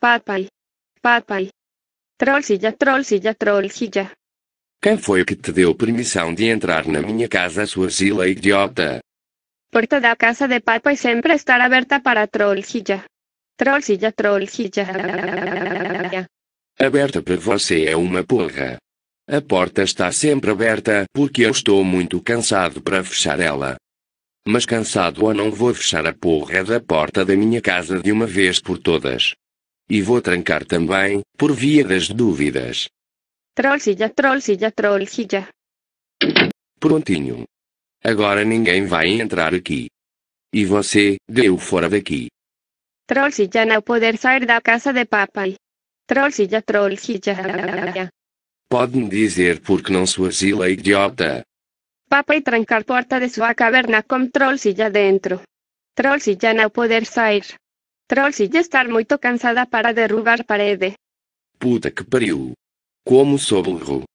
Papai. Papai. Trollzilla, trollzilla, trollzilla. Quem foi que te deu permissão de entrar na minha casa, sua zila idiota? Porta da casa de papai sempre estará aberta para trollzilla. Trollzilla, trollzilla. Aberta para você é uma porra. A porta está sempre aberta porque eu estou muito cansado para fechar ela. Mas cansado ou não vou fechar a porra da porta da minha casa de uma vez por todas. E vou trancar também, por via das dúvidas. trollzilla trollzilla trollzilla Prontinho. Agora ninguém vai entrar aqui. E você, deu fora daqui. trollzilla não poder sair da casa de papai. trollzilla trollzilla Pode-me dizer por que não sou asila, idiota? Papai trancar porta de sua caverna com trollzilla dentro. trollzilla não poder sair. Trollsille estar moito cansada para derrubar parede. Puta que pariu! Como burro.